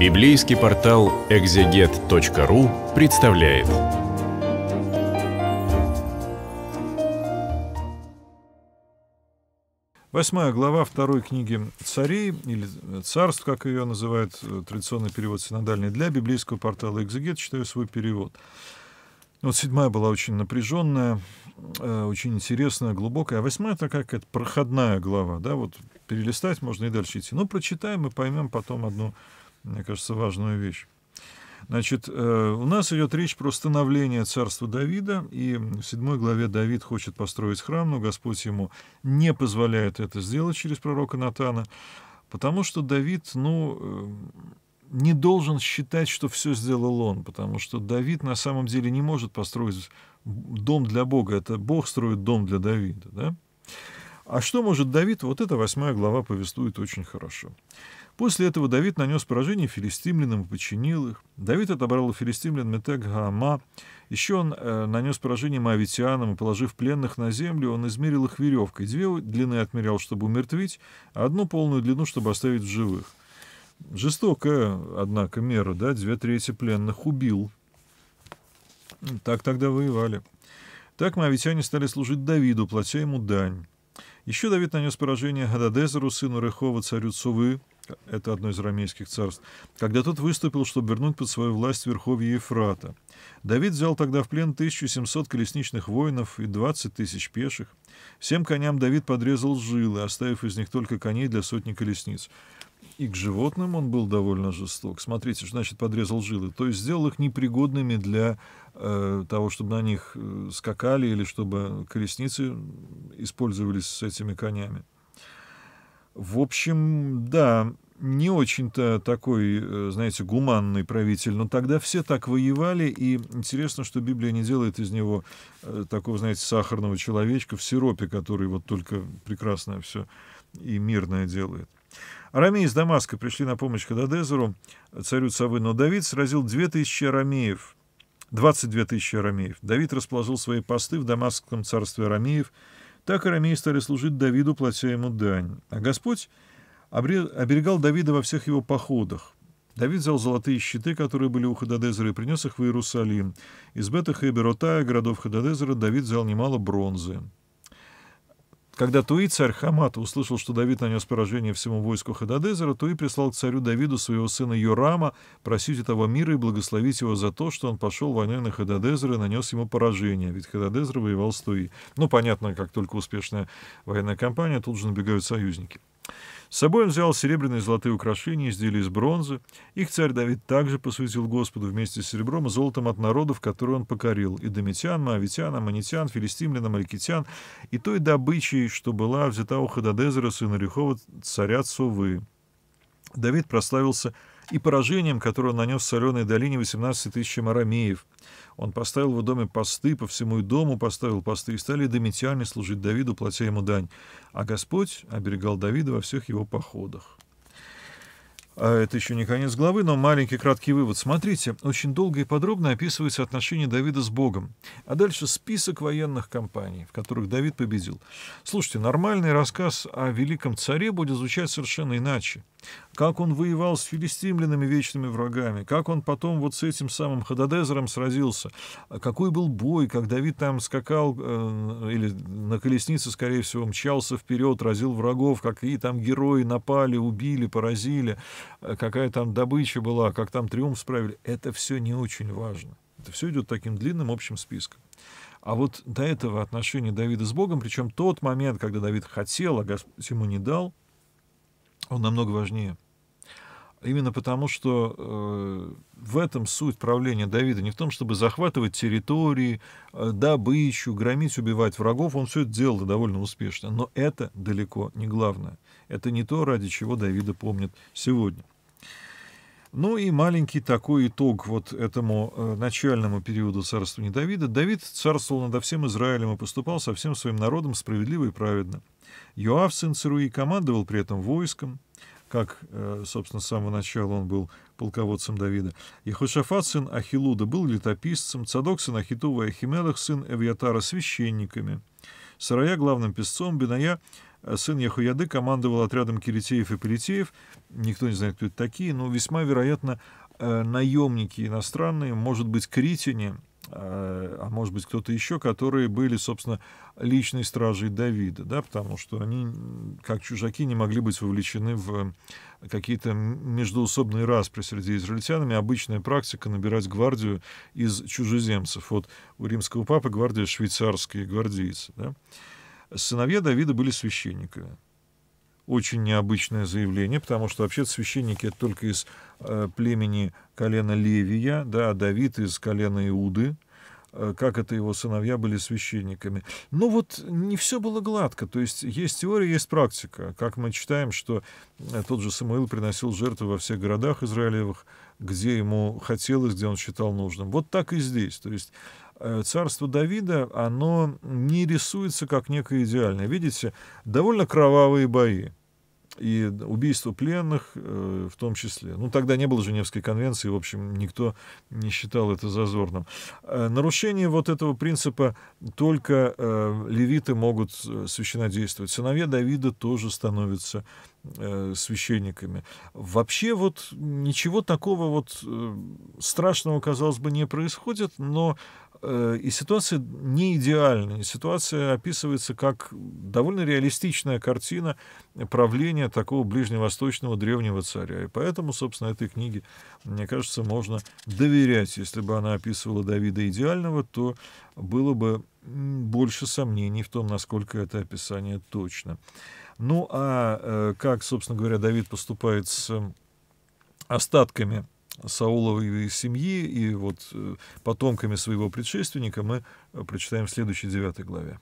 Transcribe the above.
Библейский портал экзегет.ру представляет. Восьмая глава второй книги «Царей» или «Царств», как ее называют э, традиционный перевод синодальный, для библейского портала «Экзегет» читаю свой перевод. Вот седьмая была очень напряженная, э, очень интересная, глубокая. А восьмая такая как это проходная глава. Да? Вот перелистать можно и дальше идти. Но ну, прочитаем и поймем потом одну мне кажется, важную вещь. Значит, э, у нас идет речь про становление царства Давида, и в 7 главе Давид хочет построить храм, но Господь ему не позволяет это сделать через пророка Натана, потому что Давид, ну, э, не должен считать, что все сделал он, потому что Давид на самом деле не может построить дом для Бога, это Бог строит дом для Давида, да? А что может Давид? Вот эта восьмая глава повествует очень хорошо. После этого Давид нанес поражение филистимлянам и подчинил их. Давид отобрал у филистимлян Метег Гама. Еще он э, нанес поражение Моавитянам и, положив пленных на землю, он измерил их веревкой. Две длины отмерял, чтобы умертвить, а одну полную длину, чтобы оставить в живых. Жестокая, однако, мера, да, две трети пленных убил. Так тогда воевали. Так Моавитяне стали служить Давиду, платя ему дань. Еще Давид нанес поражение Гададезеру, сыну Рехова, царю Цувы, это одно из рамейских царств, когда тот выступил, чтобы вернуть под свою власть верховье Ефрата. Давид взял тогда в плен 1700 колесничных воинов и 20 тысяч пеших. Всем коням Давид подрезал жилы, оставив из них только коней для сотни колесниц. И к животным он был довольно жесток. Смотрите, что значит подрезал жилы. То есть сделал их непригодными для э, того, чтобы на них э, скакали или чтобы колесницы использовались с этими конями. В общем, да, не очень-то такой, э, знаете, гуманный правитель, но тогда все так воевали, и интересно, что Библия не делает из него э, такого, знаете, сахарного человечка в сиропе, который вот только прекрасное все и мирное делает. Арамеи из Дамаска пришли на помощь Хададезеру, царю Цавы, но Давид сразил 2000 арамеев, 22 тысячи арамеев. Давид расположил свои посты в Дамасском царстве арамеев – так Арамей стали служить Давиду, платя ему дань. А Господь оберегал Давида во всех его походах. Давид взял золотые щиты, которые были у Хададезера, и принес их в Иерусалим. Из Бетаха и городов Хададезера, Давид взял немало бронзы. Когда Туи, царь Хамата, услышал, что Давид нанес поражение всему войску Хададезера, Туи прислал к царю Давиду своего сына Йорама просить у того мира и благословить его за то, что он пошел войной на Хададезера и нанес ему поражение, ведь Хададезер воевал с Туи. Ну, понятно, как только успешная военная кампания, тут же набегают союзники. С собой он взял серебряные и золотые украшения, изделия из бронзы. Их царь Давид также посвятил Господу вместе с серебром и золотом от народов, которые он покорил, и домитян, моавитян, аманитян, филистимлян, амаликитян, и той добычей, что была взята у Хададезера, сына Рихова, царя Цувы. Давид прославился и поражением, которое он нанес в Соленой долине 18 тысяч арамеев. Он поставил в доме посты, по всему и дому поставил посты, и стали домитяне служить Давиду, платя ему дань. А Господь оберегал Давида во всех его походах. А это еще не конец главы, но маленький краткий вывод. Смотрите, очень долго и подробно описывается отношение Давида с Богом. А дальше список военных кампаний, в которых Давид победил. Слушайте, нормальный рассказ о великом царе будет звучать совершенно иначе как он воевал с филистимлянами, вечными врагами, как он потом вот с этим самым Хададезером сразился, а какой был бой, как Давид там скакал э, или на колеснице, скорее всего, мчался вперед, разил врагов, какие там герои напали, убили, поразили, э, какая там добыча была, как там триумф справили. Это все не очень важно. Это все идет таким длинным общим списком. А вот до этого отношения Давида с Богом, причем тот момент, когда Давид хотел, а Господь ему не дал, он намного важнее – именно потому, что э, в этом суть правления Давида. Не в том, чтобы захватывать территории, э, добычу, громить, убивать врагов. Он все это делал довольно успешно. Но это далеко не главное. Это не то, ради чего Давида помнят сегодня. Ну и маленький такой итог вот этому э, начальному периоду царствования Давида. Давид царствовал над всем Израилем и поступал со всем своим народом справедливо и праведно. Йоав, сын Цируи, командовал при этом войском как, э, собственно, с самого начала он был полководцем Давида. Ехошафат, сын Ахилуда, был летописцем, Цадок, сын Ахитова и Ахимелах, сын Эвьятара, священниками. Сарая, главным песцом, Биная, э, сын Яхуяды, командовал отрядом Киритеев и Полетеев. Никто не знает, кто это такие, но весьма вероятно э, наемники иностранные, может быть, критяне, а, а может быть кто-то еще, которые были, собственно, личной стражей Давида, да, потому что они, как чужаки, не могли быть вовлечены в какие-то междуусобные распри среди израильтянами. Обычная практика набирать гвардию из чужеземцев. Вот у римского папы гвардия швейцарские гвардейцы, да. Сыновья Давида были священниками очень необычное заявление, потому что вообще священники это только из э, племени колена Левия, да, а Давид из колена Иуды, э, как это его сыновья были священниками. Но ну вот не все было гладко, то есть есть теория, есть практика. Как мы читаем, что э, тот же Самуил приносил жертвы во всех городах израилевых, где ему хотелось, где он считал нужным. Вот так и здесь, то есть э, царство Давида, оно не рисуется как некое идеальное. Видите, довольно кровавые бои и убийство пленных э, в том числе. Ну, тогда не было Женевской конвенции, в общем, никто не считал это зазорным. Э, нарушение вот этого принципа только э, левиты могут э, священно действовать. Сыновья Давида тоже становятся э, священниками. Вообще вот ничего такого вот э, страшного, казалось бы, не происходит, но Э, и ситуация не идеальная. Ситуация описывается как довольно реалистичная картина правления такого ближневосточного древнего царя. И поэтому, собственно, этой книге, мне кажется, можно доверять. Если бы она описывала Давида идеального, то было бы больше сомнений в том, насколько это описание точно. Ну а э, как, собственно говоря, Давид поступает с э, остатками Сауловой семьи и вот э, потомками своего предшественника мы э, прочитаем в следующей девятой главе.